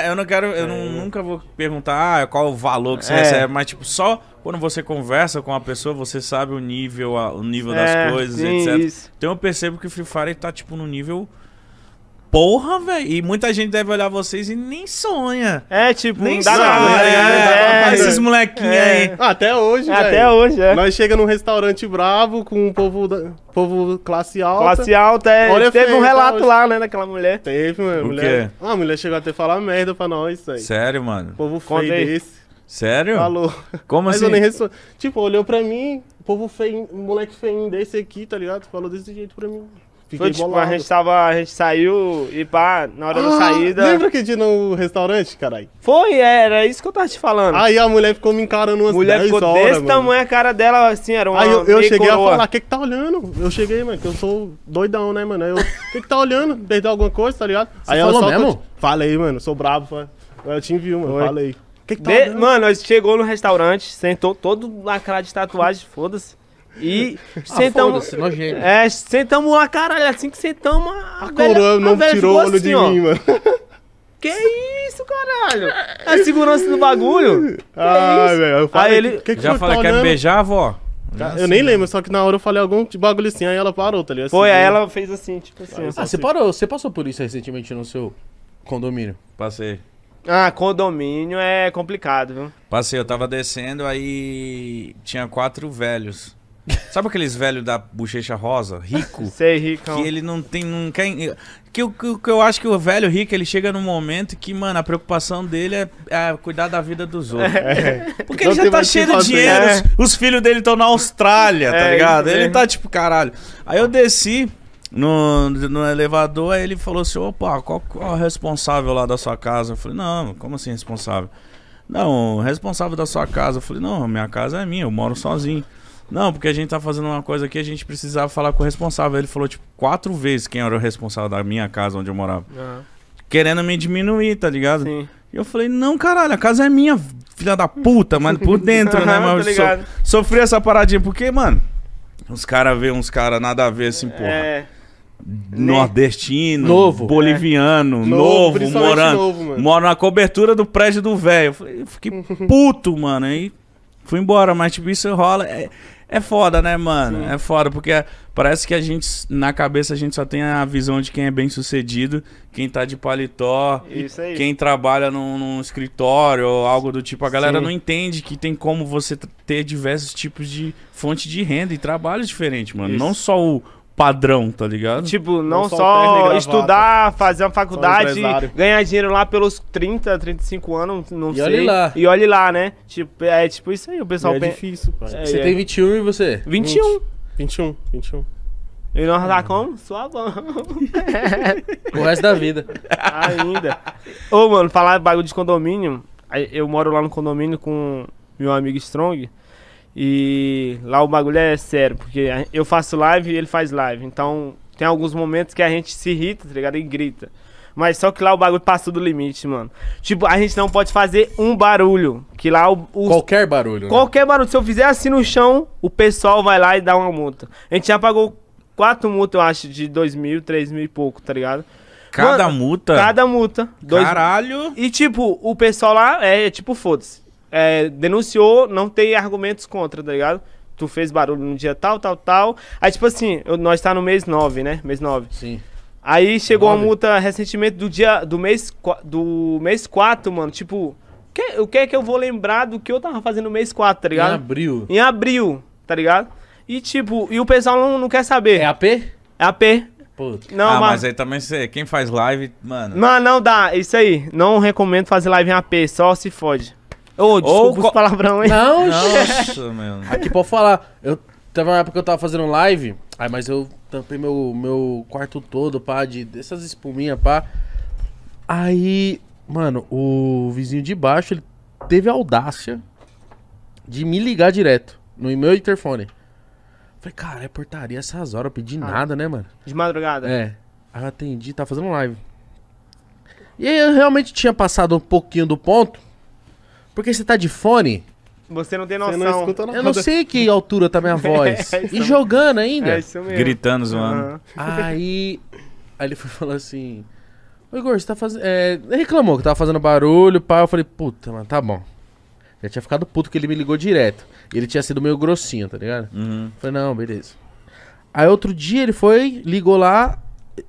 Eu não quero, eu é. não, nunca vou perguntar ah, qual o valor que você é. recebe, mas tipo, só quando você conversa com a pessoa, você sabe o nível, o nível é, das coisas, etc. Isso. Então eu percebo que o Free Fire tá tipo no nível Porra, velho. E muita gente deve olhar vocês e nem sonha. É, tipo, nem dá nada. Né? Né? É, é, é, esses molequinhos aí. É. Ah, até hoje, é, velho. Até hoje, é. Nós chega num restaurante bravo com um povo, da, povo classe alta. Classe alta, é. Olha teve um relato lá, né, daquela mulher. Teve, mano. O mulher. quê? Ah, a mulher chegou até falar merda pra nós, velho. Sério, mano? O povo feio Contei. desse. Sério? Falou. Como Mas assim? Eu nem respondi. Tipo, olhou pra mim, povo feio, moleque feio desse aqui, tá ligado? Falou desse jeito pra mim. Fiquei Foi, tipo, a gente tava, a gente saiu e pá, na hora ah, da saída. Lembra que de no restaurante, caralho? Foi, é, era isso que eu tava te falando. Aí a mulher ficou me encarando umas mulher 10 horas. Mulher ficou desse mano. tamanho a cara dela, assim, era uma. Aí eu, eu cheguei coroa. a falar, o que que tá olhando? Eu cheguei, mano, que eu sou doidão, né, mano? Aí eu, o que que tá olhando? Perdeu alguma coisa, tá ligado? Você Aí ela só. Mesmo? Falei, mano, sou brabo, Eu te envio, mano, Oi. falei. Que que tá De... Mano, chegou no restaurante, sentou todo lacrado de tatuagem, foda-se. E ah, sentamos. é, sentamos lá, caralho. Assim que sentamos, a, a coroa não a tirou o olho assim, de ó. mim, mano. Que isso, caralho? A segurança do bagulho? ah, velho, eu falei. ele... que, que Já falei, que quer beijar, vó? É assim, eu nem lembro, só que na hora eu falei algum bagulho assim, aí ela parou, tá ligado? Foi, aí ela fez assim, tipo assim. Ah, você, assim. parou, você passou por isso recentemente no seu condomínio? Passei. Ah, condomínio é complicado, viu? Passei, eu tava descendo, aí tinha quatro velhos. Sabe aqueles velhos da bochecha rosa, rico? Sei, rico. Que ele não tem, não quer... Que o que, que, eu acho que o velho rico, ele chega num momento que, mano, a preocupação dele é, é cuidar da vida dos outros. É. é. Porque não ele já tá cheio de dinheiro, é. os, os, filhos dele estão na Austrália, tá é, ligado? Ele tá tipo, caralho. Aí eu desci no, no elevador, aí ele falou assim, opa, qual, qual é o responsável lá da sua casa? Eu falei, não, como assim responsável? Não, responsável da sua casa. Eu falei, não, minha casa é minha, eu moro sozinho. Não, porque a gente tá fazendo uma coisa aqui, a gente precisava falar com o responsável. Ele falou, tipo, quatro vezes quem era o responsável da minha casa onde eu morava. Uhum. Querendo me diminuir, tá ligado? Sim. E eu falei, não, caralho, a casa é minha, filha da puta, mas por dentro, né? Mas tá so, sofri essa paradinha, porque, mano, os caras veem uns caras nada a ver assim, porra. É. Nordestino, novo, boliviano, é. novo, novo morando. moro na cobertura do prédio do velho. Eu, fiquei puto, mano. Aí fui embora, mas tipo, isso rola. É, é foda, né, mano? Sim. É foda, porque parece que a gente, na cabeça, a gente só tem a visão de quem é bem sucedido, quem tá de paletó, quem trabalha num, num escritório ou algo do tipo. A galera Sim. não entende que tem como você ter diversos tipos de fonte de renda e trabalhos diferentes, mano. Isso. Não só o, padrão, tá ligado? Tipo, não, não só, só estudar, fazer uma faculdade, ganhar dinheiro lá pelos 30, 35 anos, não e sei. E olhe lá. E olhe lá, né? Tipo, é tipo isso aí, o pessoal pensa. É difícil, pai. É, você é. tem 21 e você? 21. 21, 21. E nós tá como? Suavão. o resto da vida. Ainda. Ô, mano, falar bagulho de condomínio. Eu moro lá no condomínio com meu amigo Strong. E lá o bagulho é sério, porque eu faço live e ele faz live. Então tem alguns momentos que a gente se irrita, tá ligado? E grita. Mas só que lá o bagulho passou do limite, mano. Tipo, a gente não pode fazer um barulho. Que lá o. Qualquer barulho. Né? Qualquer barulho. Se eu fizer assim no chão, o pessoal vai lá e dá uma multa. A gente já pagou quatro multas, eu acho, de dois mil, três mil e pouco, tá ligado? Cada mano, multa? Cada multa. Dois... Caralho. E tipo, o pessoal lá é, é tipo, foda-se é, denunciou, não tem argumentos contra, tá ligado? Tu fez barulho no dia tal, tal, tal. Aí, tipo assim, eu, nós tá no mês 9, né? Mês 9. Sim. Aí chegou a uma multa recentemente do dia do mês do mês 4, mano, tipo, que, o que é que eu vou lembrar do que eu tava fazendo no mês 4, tá ligado? Em abril. Em abril, tá ligado? E tipo, e o pessoal não, não quer saber. É AP? É AP. Puta. Não, ah, mas... mas aí também você, quem faz live, mano. Não, não dá, isso aí. Não recomendo fazer live em AP, só se fode. Ô, desculpa os palavrão, hein? Não, Nossa, mano. Aqui pode falar. Eu teve uma época que eu tava fazendo live, aí, mas eu tampei meu, meu quarto todo, pá, de, dessas espuminhas, pá. Aí, mano, o vizinho de baixo, ele teve a audácia de me ligar direto no meu interfone. Falei, cara, é portaria essas horas, eu pedi ah, nada, né, mano? De madrugada? É. Aí eu atendi, tava fazendo live. E aí eu realmente tinha passado um pouquinho do ponto. Porque você tá de fone, você não tem noção. não escuta, Eu não sei que altura tá minha é, é voz. é, e jogando ainda. É isso mesmo. Gritando, zoando. Uhum. Aí. Aí ele foi falar assim. Ô Igor, você tá fazendo. É... reclamou que tava fazendo barulho, pá. Eu falei, puta, mano, tá bom. Já tinha ficado puto que ele me ligou direto. Ele tinha sido meio grossinho, tá ligado? Uhum. Falei, não, beleza. Aí outro dia ele foi, ligou lá,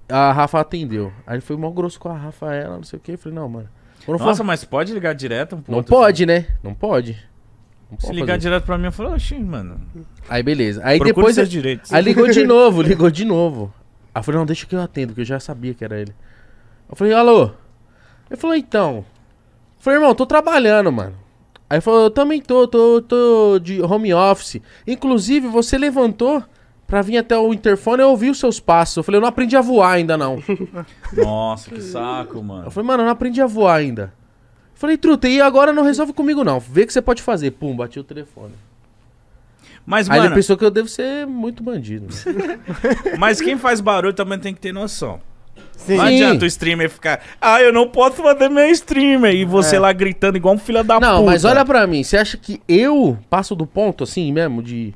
a Rafa atendeu. Aí ele foi mal grosso com a Rafaela, não sei o quê. Eu falei, não, mano. Nossa, mas pode ligar direto um Não pode, né? Não pode. Não Se ligar fazer. direto pra mim, eu falo, oxi, mano. Aí beleza. Aí Procure depois. Seus direitos. Aí ligou de novo, ligou de novo. Aí eu falei, não, deixa que eu atendo, que eu já sabia que era ele. Eu falei, alô? Ele falou, então. Eu falei, irmão, tô trabalhando, mano. Aí falou, eu também tô, tô, tô de home office. Inclusive, você levantou pra vir até o interfone, eu ouvi os seus passos. Eu falei, eu não aprendi a voar ainda, não. Nossa, que saco, mano. Eu falei, mano, eu não aprendi a voar ainda. Eu falei, truta, e agora não resolve comigo, não. Vê o que você pode fazer. Pum, bati o telefone. Mas, Aí mano, ele pensou que eu devo ser muito bandido. mas quem faz barulho também tem que ter noção. Sim. Não adianta o streamer ficar, ah, eu não posso fazer meu streamer. E você É. lá gritando igual um filho da puta. Não, mas olha pra mim. Você acha que eu passo do ponto, assim mesmo, de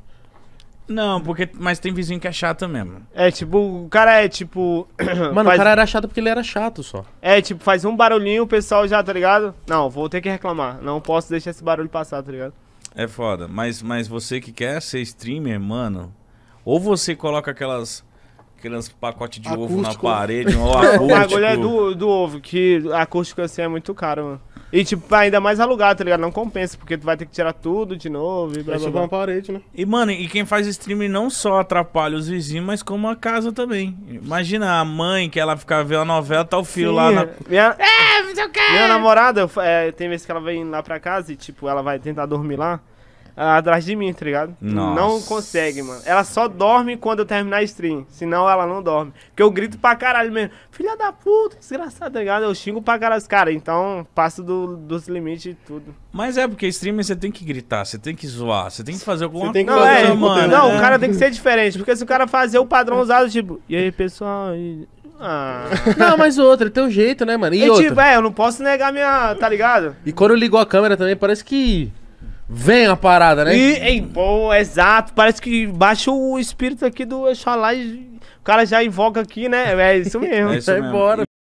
não, porque. Mas tem vizinho que é chato mesmo. É, tipo, o cara é tipo. Mano, faz... o cara era chato porque ele era chato só. É, tipo, faz um barulhinho, o pessoal já, tá ligado? Não, vou ter que reclamar. Não posso deixar esse barulho passar, tá ligado? É foda. Mas, mas você que quer ser streamer, mano, ou você coloca aquelas. Aqueles pacotes de acústico. ovo na parede, ou acústico. O bagulho é do, do ovo, que acústico assim é muito caro, mano. E, tipo, ainda mais alugar, tá ligado? Não compensa, porque tu vai ter que tirar tudo de novo e blá, blá, blá. uma parede, né? E, mano, e quem faz streaming não só atrapalha os vizinhos, mas como a casa também. Imagina a mãe que ela fica vendo a novela, tá o fio Sim, lá na... Minha... É, não sei o quê! Minha namorada, é, tem vezes que ela vem lá pra casa e, tipo, ela vai tentar dormir lá. Ah, atrás de mim, tá ligado? Nossa. Não consegue, mano. Ela só dorme quando eu terminar a stream. Senão ela não dorme. Porque eu grito pra caralho mesmo. Filha da puta, desgraçado, tá ligado? Eu xingo pra caralho os caras. Então, passo do, dos limites e tudo. Mas é porque streamer você tem que gritar, você tem que zoar, você tem que fazer alguma coisa. Não, é, mano, não né? o cara tem que ser diferente. Porque se o cara fazer o padrão usado, tipo, e aí, pessoal. E... Ah. Não, mas outra, tem um jeito, né, mano? E, e tipo, é, eu não posso negar minha. Tá ligado? E quando ligou a câmera também, parece que Vem a parada, né? E, hein, pô, exato. Parece que baixa o espírito aqui do Oxalá e o cara já invoca aqui, né? É isso mesmo. É isso mesmo. Vai embora.